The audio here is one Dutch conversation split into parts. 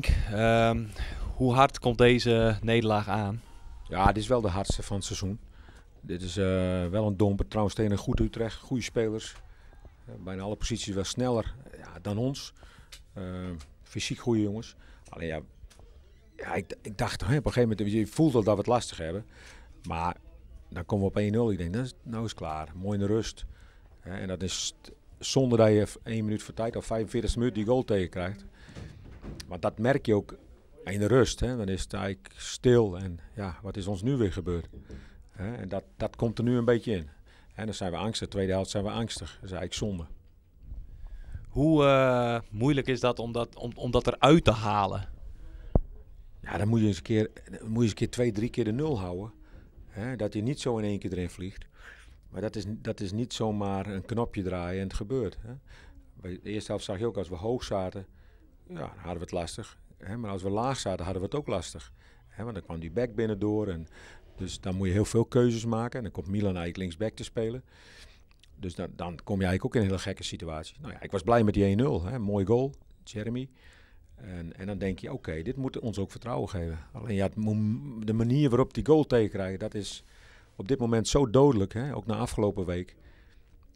Ehm, hoe hard komt deze nederlaag aan? Ja, dit is wel de hardste van het seizoen. Dit is eh, wel een domper. Trouwens tegen een goed Utrecht. Goede spelers. Eh, bijna alle posities wel sneller ja, dan ons. Ehm, fysiek goede jongens. Alleen ja, ja ik, ik dacht hè, op een gegeven moment, je voelt dat we het lastig hebben. Maar dan komen we op 1-0. Ik denk, dat is, nou is klaar. Mooi in de rust. en dat is zonder dat je één minuut voor tijd of 45 minuten die goal tegen krijgt want dat merk je ook in de rust. Hè? Dan is het eigenlijk stil en ja, wat is ons nu weer gebeurd? Hè? En dat, dat komt er nu een beetje in. En dan zijn we angstig. tweede helft zijn we angstig. Dat is eigenlijk zonde. Hoe eh, moeilijk is dat om dat, om, om eruit te halen? Ja, dan moet je eens een keer, moet je eens een keer twee, drie keer de nul houden. Hè? Dat hij niet zo in één keer erin vliegt. Maar dat is, dat is niet zomaar een knopje draaien en het gebeurt. Hè? Bij de eerste helft zag je ook als we hoog zaten ja, dan hadden we het lastig. Hè? Maar als we laag zaten, hadden we het ook lastig. Hè? Want dan kwam die back binnendoor. En, dus dan moet je heel veel keuzes maken. En dan komt Milan eigenlijk linksback te spelen. Dus dan, dan kom je eigenlijk ook in een hele gekke situatie. Nou ja, ik was blij met die 1-0. Mooi goal, Jeremy. En, en dan denk je, oké, dit moet ons ook vertrouwen geven. Alleen ja, de manier waarop die goal tegenkrijgen, dat is op dit moment zo dodelijk. Hè? Ook na afgelopen week.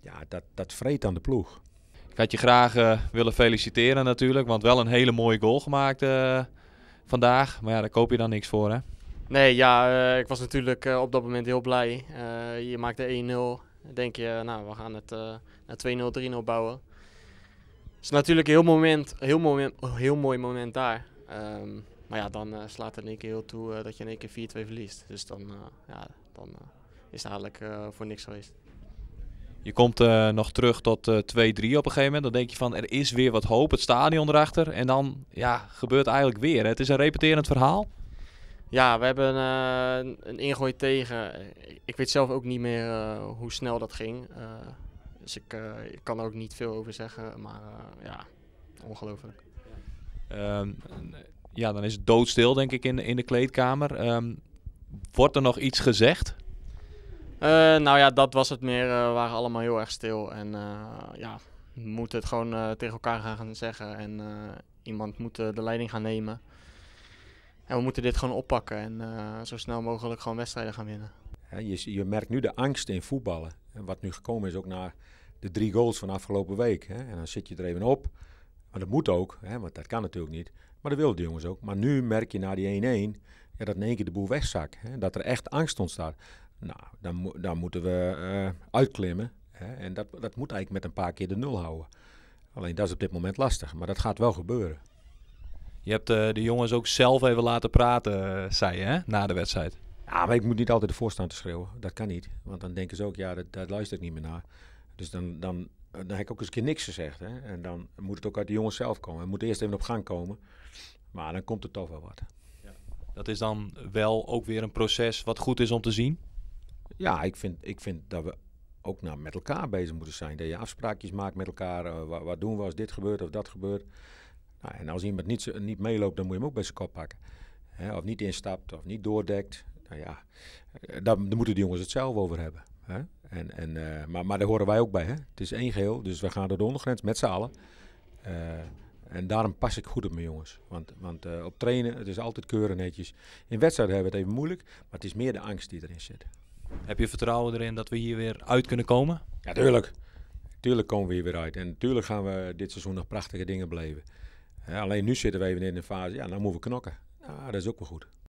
Ja, dat, dat vreet aan de ploeg. Ik had je graag eh, willen feliciteren natuurlijk, want wel een hele mooie goal gemaakt eh, vandaag. Maar ja, daar koop je dan niks voor hè? Nee, ja, eh, ik was natuurlijk op dat moment heel blij. je maakte 1-0, denk je, nou we gaan het naar 2-0, 3-0 bouwen. Het is natuurlijk een heel, moment, heel, moment, heel mooi moment daar. Ehm, maar ja, dan slaat het in één keer heel toe dat je in één keer 4-2 verliest. Dus dan, ja, dan is het eigenlijk voor niks geweest. Je komt eh, nog terug tot uh, eh, 2-3 op een gegeven moment. Dan denk je van er is weer wat hoop, het stadion erachter. En dan ja, gebeurt eigenlijk weer. Het is een repeterend verhaal. Ja, we hebben eh, een ingooi tegen. Ik weet zelf ook niet meer hoe snel dat ging. dus ik, ik, kan er ook niet veel over zeggen. Maar ja, ongelooflijk. Ehm, ja, dan is het doodstil denk ik in, in de kleedkamer. Ehm, wordt er nog iets gezegd eh, nou ja, dat was het meer. Eh, we waren allemaal heel erg stil. En eh, ja, we moeten het gewoon tegen elkaar gaan zeggen. En iemand moet de leiding gaan nemen. En we moeten dit gewoon oppakken. En zo snel mogelijk gewoon wedstrijden gaan winnen. je, je merkt nu de angst in voetballen. En wat nu gekomen is ook naar de drie goals van afgelopen week. Hè? En dan zit je er even op. Maar dat moet ook, hè? want dat kan natuurlijk niet. Maar dat wilden de jongens ook. Maar nu merk je na die 1-1 ja, dat in één keer de boel wegzakt. Hè? Dat er echt angst ontstaat. Nou, dan, dan moeten we eh, uitklimmen. Hè? En dat, dat moet eigenlijk met een paar keer de nul houden. Alleen dat is op dit moment lastig, maar dat gaat wel gebeuren. Je hebt eh, de jongens ook zelf even laten praten, eh, zei je, hè? na de wedstrijd. Ja, maar ik moet niet altijd de voorstand schreeuwen. Dat kan niet. Want dan denken ze ook, ja, dat, luister ik niet meer naar. Dus dan, dan, dan heb ik ook eens een keer niks gezegd. Hè? En dan moet het ook uit de jongens zelf komen. Het moet eerst even op gang komen. Maar dan komt het toch wel wat. Ja. Dat is dan wel ook weer een proces wat goed is om te zien? Ja, ik vind, ik vind dat we ook nou met elkaar bezig moeten zijn. Dat je afspraakjes maakt met elkaar. Eh, wat, doen we als dit gebeurt of dat gebeurt? Nou, en als iemand niet, niet meeloopt, dan moet je hem ook bij zijn kop pakken. of niet instapt, of niet doordekt. Nou ja, eh, daar, moeten de jongens het zelf over hebben. En, en, eh, maar, maar daar horen wij ook bij. Het is één geheel, dus we gaan door de ondergrens met z'n allen. en daarom pas ik goed op mijn jongens. Want, want op trainen, het is altijd keuren netjes. In wedstrijden hebben we het even moeilijk, maar het is meer de angst die erin zit. Heb je vertrouwen erin dat we hier weer uit kunnen komen? Ja, tuurlijk. Tuurlijk komen we hier weer uit. En tuurlijk gaan we dit seizoen nog prachtige dingen beleven. alleen nu zitten we even in een fase, ja, nou moeten we knokken. Nou, dat is ook wel goed.